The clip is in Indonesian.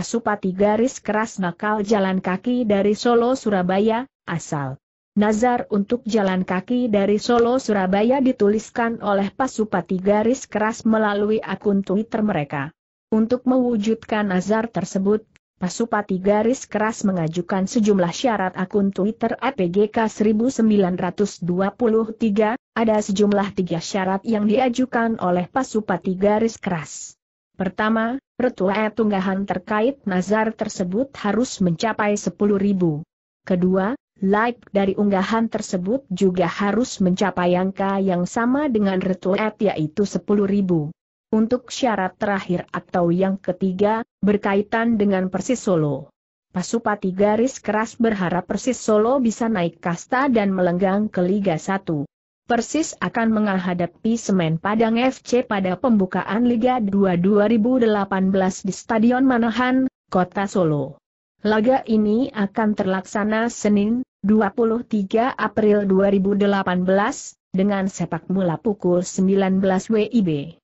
Pasupati garis keras nakal jalan kaki dari Solo Surabaya, asal. Nazar untuk jalan kaki dari Solo Surabaya dituliskan oleh Pasupati garis keras melalui akun Twitter mereka. Untuk mewujudkan nazar tersebut, Pasupati garis keras mengajukan sejumlah syarat akun Twitter APGK 1923, ada sejumlah tiga syarat yang diajukan oleh Pasupati garis keras. Pertama, pertua tunggahan terkait nazar tersebut harus mencapai 10.000. Kedua, like dari unggahan tersebut juga harus mencapai angka yang sama dengan retweet yaitu 10.000. Untuk syarat terakhir atau yang ketiga, berkaitan dengan Persis Solo. Pasupati garis keras berharap Persis Solo bisa naik kasta dan melenggang ke Liga 1 persis akan menghadapi semen Padang FC pada pembukaan Liga 2 2018 di Stadion Manahan, Kota Solo. Laga ini akan terlaksana Senin, 23 April 2018, dengan sepak bola pukul 19 WIB.